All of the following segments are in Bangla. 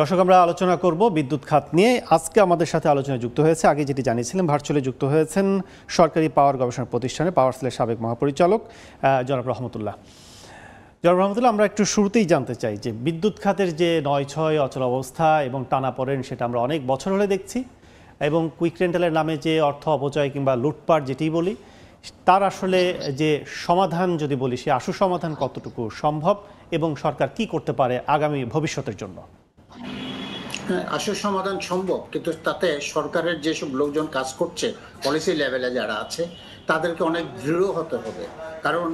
দর্শক আমরা আলোচনা করব বিদ্যুৎ খাত নিয়ে আজকে আমাদের সাথে আলোচনায় যুক্ত হয়েছে আগে যেটি জানিয়েছিলেন ভার্চুয়ালি যুক্ত হয়েছেন সরকারি পাওয়ার গবেষণা প্রতিষ্ঠানে পাওয়ার সেলের সাবেক মহাপরিচালক জনাব রহমতুল্লাহ জনাব রহমতুল্লাহ আমরা একটু শুরুতেই জানতে চাই যে বিদ্যুৎ খাতের যে নয় ছয় অচল অবস্থা এবং টানা পড়েন সেটা আমরা অনেক বছর হলে দেখছি এবং কুইক রেন্টালের নামে যে অর্থ অপচয় কিংবা লুটপাট যেটি বলি তার আসলে যে সমাধান যদি বলি সে আশু সমাধান কতটুকু সম্ভব এবং সরকার কি করতে পারে আগামী ভবিষ্যতের জন্য হ্যাঁ, আসল সমাধান সম্ভব কিন্তু তাতে সরকারের যেসব লোকজন কাজ করছে পলিসি লেভেলে যারা আছে তাদেরকে অনেক দৃঢ় হতে হবে কারণ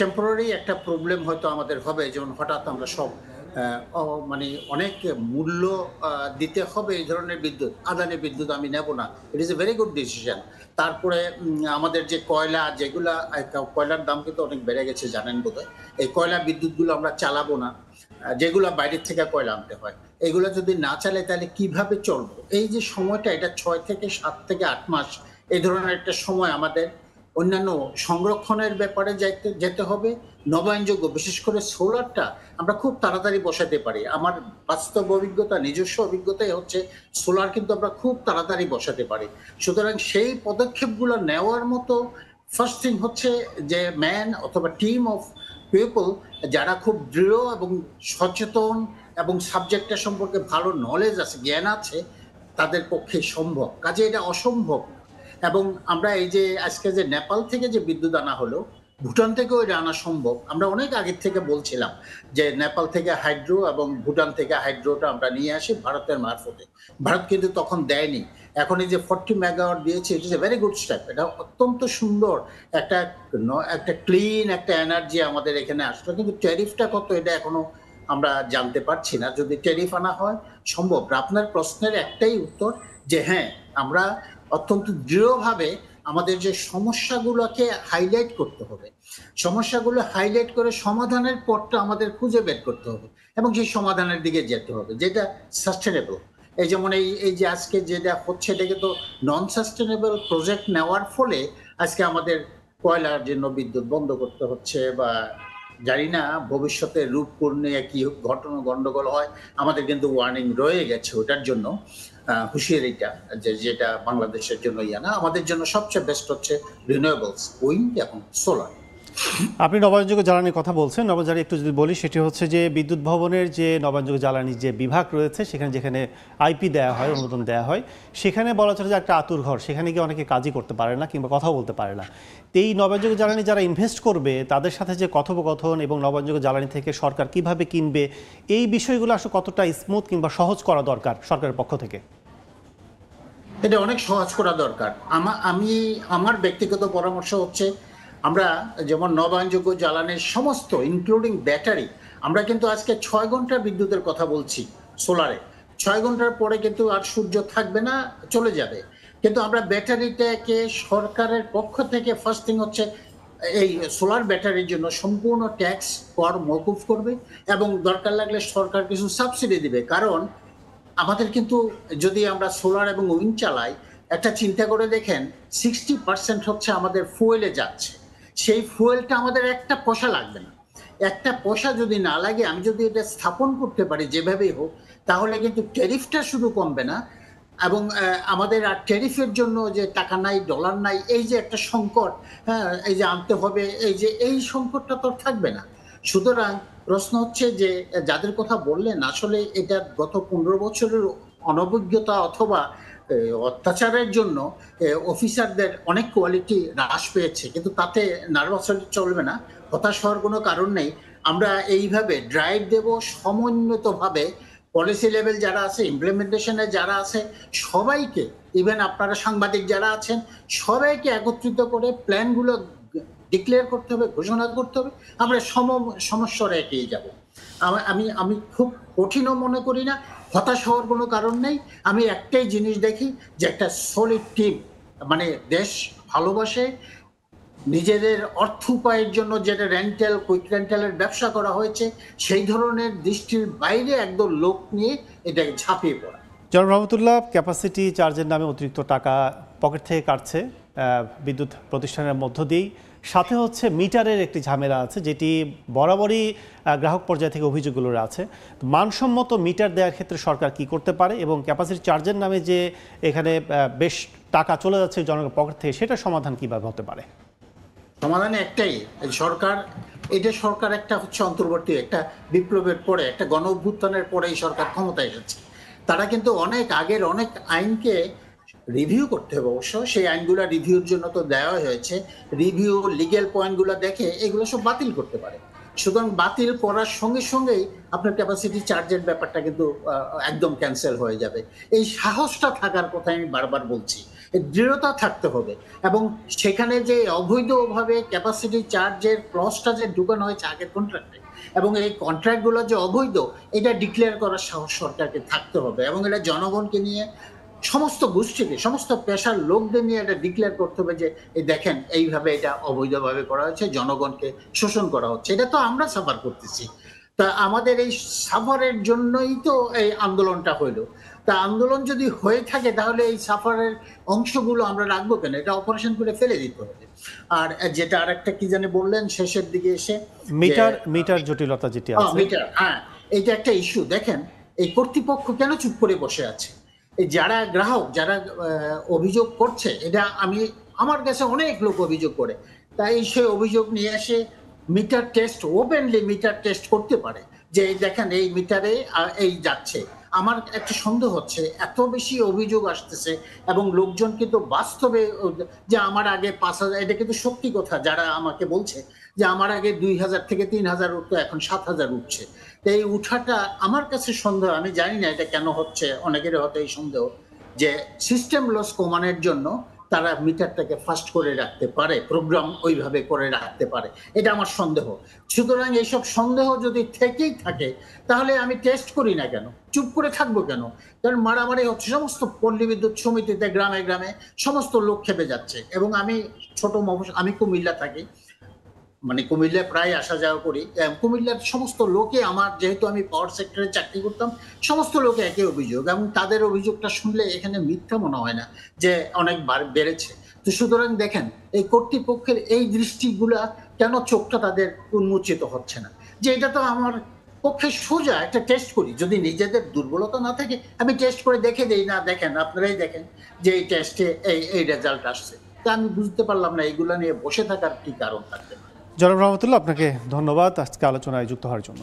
টেম্পোরারি একটা প্রবলেম হয়তো আমাদের হবে যেমন হঠাৎ আমরা সব মানে অনেক মূল্য দিতে হবে এই ধরনের বিদ্যুৎ আদানি বিদ্যুৎ আমি নেব না it is a very good decision তারপরে আমাদের যে কয়লা যেগুলা কয়লার দাম কিন্তু অনেক বেড়ে গেছে জানেন বোধহয় এই কয়লা বিদ্যুৎগুলো আমরা চালাবো না যেগুলো বাইরের থেকে কয়লা আনতে হয় এগুলো যদি না চালে তাহলে কিভাবে চলবো এই যে সময়টা এটা ছয় থেকে সাত থেকে আট মাস এই ধরনের একটা সময় আমাদের অন্যান্য সংরক্ষণের ব্যাপারে যাইতে যেতে হবে নবায়নযোগ্য বিশেষ করে সোলারটা আমরা খুব তাড়াতাড়ি বসাতে পারি আমার বাস্তব অভিজ্ঞতা নিজস্ব অভিজ্ঞতাই হচ্ছে সোলার কিন্তু আমরা খুব তাড়াতাড়ি বসাতে পারি সুতরাং সেই পদক্ষেপগুলো নেওয়ার মতো ফার্স্ট থিং হচ্ছে যে ম্যান অথবা টিম অফ পিপল যারা খুব দৃঢ় এবং সচেতন এবং সাবজেক্টটা সম্পর্কে ভালো নলেজ আছে জ্ঞান আছে তাদের পক্ষে সম্ভব কাজে এটা অসম্ভব এবং আমরা এই যে আজকে যে নেপাল থেকে যে বিদ্যুৎ আনা হলো ভুটান থেকেও এটা আনা সম্ভব আমরা অনেক আগের থেকে বলছিলাম যে নেপাল থেকে হাইড্রো এবং ভুটান থেকে হাইড্রোটা আমরা নিয়ে আসি ভারতের মারফতে ভারত কিন্তু তখন দেয়নি এখন এই যে ফর্টি মেগাওয়াট দিয়েছে it a very good step এটা অত্যন্ত সুন্দর একটা একটা ক্লিন একটা এনার্জি আমাদের এখানে আসলো কিন্তু ট্যারিফটা কত এটা এখনো আমরা জানতে পারছি না যদি ট্যারিফ আনা হয় সম্ভব আপনার প্রশ্নের একটাই উত্তর যে হ্যাঁ আমরা অত্যন্ত দৃঢ়ভাবে আমাদের যে সমস্যাগুলোকে হাইলাইট করতে হবে সমস্যাগুলো হাইলাইট করে সমাধানের পথটা আমাদের খুঁজে বের করতে হবে এবং সেই সমাধানের দিকে যেতে হবে যেটা সাস্টেনেবল এই যেমন এই এই যে আজকে যেটা হচ্ছে এটাকে তো নন সাস্টেনেবল প্রজেক্ট নেওয়ার ফলে আজকে আমাদের কয়লার জন্য বিদ্যুৎ বন্ধ করতে হচ্ছে বা জানি না ভবিষ্যতে রূপ করলে কি ঘটনা গন্ডগোল হয় আমাদের কিন্তু ওয়ার্নিং রয়ে গেছে ওটার জন্য হুঁশিয়ারিটা যে যেটা বাংলাদেশের জন্য ইয়া না আমাদের জন্য সবচেয়ে বেস্ট হচ্ছে রিনিউয়েবলস উইন্ড এবং সোলার আপনি নবায়নযোগ্য জ্বালানির কথা বলছেন নবজারি একটু যদি বলি সেটি হচ্ছে যে বিদ্যুৎ ভবনের যে নবায়নযোগ্য জ্বালানির যে বিভাগ রয়েছে সেখানে যেখানে আইপি দেওয়া হয় অনুমোদন দেওয়া হয় সেখানে বলা চলে যে একটা আতুর ঘর সেখানে গিয়ে অনেকে কাজই করতে পারে না কিংবা কথাও বলতে পারে না এই নবায়নযোগ্য জ্বালানি যারা ইনভেস্ট করবে তাদের সাথে যে কথোপকথন এবং নবায়নযোগ্য জ্বালানি থেকে সরকার কিভাবে কিনবে এই বিষয়গুলো আসলে কতটা স্মুথ কিংবা সহজ করা দরকার সরকারের পক্ষ থেকে এটা অনেক সহজ করা দরকার আমি আমার ব্যক্তিগত পরামর্শ হচ্ছে আমরা যেমন নবায়নযোগ্য জ্বালানির সমস্ত ইনক্লুডিং ব্যাটারি আমরা কিন্তু আজকে ছয় ঘন্টা বিদ্যুতের কথা বলছি সোলারে ছয় ঘন্টার পরে কিন্তু আর সূর্য থাকবে না চলে যাবে কিন্তু আমরা ব্যাটারিটাকে সরকারের পক্ষ থেকে ফার্স্ট থিং হচ্ছে এই সোলার ব্যাটারির জন্য সম্পূর্ণ ট্যাক্স কর মকুফ করবে এবং দরকার লাগলে সরকার কিছু সাবসিডি দিবে কারণ আমাদের কিন্তু যদি আমরা সোলার এবং উইন্ড চালাই একটা চিন্তা করে দেখেন সিক্সটি পার্সেন্ট হচ্ছে আমাদের ফুয়েলে যাচ্ছে সেই ফুয়েলটা আমাদের একটা পয়সা লাগবে না একটা পয়সা যদি না লাগে আমি যদি এটা স্থাপন করতে পারি যেভাবেই হোক তাহলে কিন্তু ট্যারিফটা শুধু কমবে না এবং আমাদের আর ট্যারিফের জন্য যে টাকা নাই ডলার নাই এই যে একটা সংকট হ্যাঁ এই যে আনতে হবে এই যে এই সংকটটা তো থাকবে না সুতরাং প্রশ্ন হচ্ছে যে যাদের কথা বললেন আসলে এটা গত পনেরো বছরের অনভিজ্ঞতা অথবা অত্যাচারের জন্য অফিসারদের অনেক কোয়ালিটি হ্রাস পেয়েছে কিন্তু তাতে নার্ভাস হলে চলবে না হতাশ হওয়ার কোনো কারণ নেই আমরা এইভাবে ড্রাইভ দেব সমন্বিতভাবে পলিসি লেভেল যারা আছে ইমপ্লিমেন্টেশনে যারা আছে সবাইকে ইভেন আপনারা সাংবাদিক যারা আছেন সবাইকে একত্রিত করে প্ল্যানগুলো ডিক্লেয়ার করতে হবে ঘোষণা করতে হবে আমরা সম সমস্যার এগিয়ে যাব আমি আমি খুব কঠিনও মনে করি না হতাশ হওয়ার কোনো কারণ নেই আমি একটাই জিনিস দেখি যে একটা সলিড টিম মানে দেশ ভালোবাসে নিজেদের অর্থ উপায়ের জন্য যেটা রেন্টাল কুইক রেন্টালের ব্যবসা করা হয়েছে সেই ধরনের দৃষ্টির বাইরে একদম লোক নিয়ে এটাকে ঝাঁপিয়ে পড়া জন রহমতুল্লাহ ক্যাপাসিটি চার্জের নামে অতিরিক্ত টাকা পকেট থেকে কাটছে বিদ্যুৎ প্রতিষ্ঠানের মধ্য দিয়েই সাথে হচ্ছে মিটারের একটি ঝামেলা আছে যেটি বরাবরই গ্রাহক পর্যায় থেকে অভিযোগগুলো আছে মানসম্মত মিটার দেওয়ার ক্ষেত্রে সরকার কি করতে পারে এবং ক্যাপাসিটি চার্জের নামে যে এখানে বেশ টাকা চলে যাচ্ছে জনগণের পকেট থেকে সেটা সমাধান কিভাবে হতে পারে সমাধান একটাই সরকার এটা সরকার একটা হচ্ছে অন্তর্বর্তী একটা বিপ্লবের পরে একটা গণ অভ্যুত্থানের পরে এই সরকার ক্ষমতায় এসেছে তারা কিন্তু অনেক আগের অনেক আইনকে রিভিউ করতে হবে অবশ্য সেই আইনগুলো রিভিউর জন্য তো দেওয়া হয়েছে রিভিউ লিগেল পয়েন্টগুলো দেখে এগুলো সব বাতিল করতে পারে সুতরাং বাতিল করার সঙ্গে সঙ্গেই আপনার ক্যাপাসিটি চার্জের ব্যাপারটা কিন্তু একদম ক্যান্সেল হয়ে যাবে এই সাহসটা থাকার কথা আমি বারবার বলছি দৃঢ়তা থাকতে হবে এবং সেখানে যে অবৈধভাবে ক্যাপাসিটি চার্জের ক্লসটা যে ঢুকানো হয়েছে আগের কন্ট্রাক্টে এবং এই কন্ট্রাক্টগুলো যে অবৈধ এটা ডিক্লেয়ার করার সাহস সরকারকে থাকতে হবে এবং এটা জনগণকে নিয়ে সমস্ত গোষ্ঠীকে সমস্ত পেশার লোকদের নিয়ে এটা ডিক্লেয়ার করতে হবে যে এই দেখেন এইভাবে এটা অবৈধভাবে করা হচ্ছে জনগণকে শোষণ করা হচ্ছে এটা তো আমরা সাফার করতেছি তা আমাদের এই সাফারের জন্যই তো এই আন্দোলনটা হইলো তা আন্দোলন যদি হয়ে থাকে তাহলে এই সাফারের অংশগুলো আমরা রাখবো কেন এটা অপারেশন করে ফেলে দিতে হবে আর যেটা আর একটা কি জানে বললেন শেষের দিকে এসে মিটার মিটার জটিলতা যেটি আছে মিটার হ্যাঁ এটা একটা ইস্যু দেখেন এই কর্তৃপক্ষ কেন চুপ করে বসে আছে যারা গ্রাহক যারা অভিযোগ করছে এটা আমি আমার কাছে অনেক লোক অভিযোগ করে তাই সে অভিযোগ নিয়ে এসে meter test openly meter test করতে পারে যে দেখেন এই মিটারে এই যাচ্ছে আমার একটা সন্দেহ হচ্ছে এত বেশি অভিযোগ আসতেছে এবং লোকজন কিন্তু বাস্তবে যে আমার আগে পাঁচ হাজার এটা কিন্তু সত্যি কথা যারা আমাকে বলছে যে আমার আগে দুই হাজার থেকে তিন হাজার উঠতো এখন সাত হাজার উঠছে তো এই উঠাটা আমার কাছে সন্দেহ আমি জানি না এটা কেন হচ্ছে অনেকের হয়তো এই সন্দেহ যে সিস্টেম লস কমানোর জন্য তারা মিটারটাকে ফাস্ট করে রাখতে পারে প্রোগ্রাম ওইভাবে করে রাখতে পারে এটা আমার সন্দেহ সুতরাং এইসব সন্দেহ যদি থেকেই থাকে তাহলে আমি টেস্ট করি না কেন চুপ করে থাকবো কেন কারণ মারামারি হচ্ছে সমস্ত পল্লী বিদ্যুৎ সমিতিতে গ্রামে গ্রামে সমস্ত লোক খেপে যাচ্ছে এবং আমি ছোট মফস আমি কুমিল্লা থাকি মানে কুমিল্লায় প্রায় আসা যাওয়া করি কুমিল্লার সমস্ত লোকে আমার যেহেতু আমি পাওয়ার সেক্টরে চাকরি করতাম সমস্ত লোকে একই অভিযোগ এবং তাদের অভিযোগটা শুনলে এখানে মিথ্যা মনে হয় না যে অনেক বেড়েছে তো সুতরাং দেখেন এই কর্তৃপক্ষের এই দৃষ্টিগুলা কেন চোখটা তাদের উন্মোচিত হচ্ছে না যে এটা তো আমার পক্ষে সোজা একটা টেস্ট করি যদি নিজেদের দুর্বলতা না থাকে আমি টেস্ট করে দেখে দিই না দেখেন আপনারাই দেখেন যে এই টেস্টে এই এই রেজাল্ট আসছে তা আমি বুঝতে পারলাম না এইগুলো নিয়ে বসে থাকার কি কারণ থাকবে জনাব রহমতুল্লাহ আপনাকে ধন্যবাদ আজকে আলোচনায় যুক্ত হওয়ার জন্য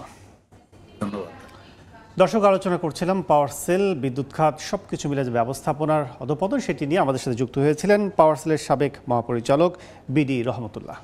দর্শক আলোচনা করছিলাম পাওয়ার সেল বিদ্যুৎ খাত সব কিছু মিলে যে ব্যবস্থাপনার অধপতন সেটি নিয়ে আমাদের সাথে যুক্ত হয়েছিলেন পাওয়ার সেলের সাবেক মহাপরিচালক বিডি রহমতুল্লাহ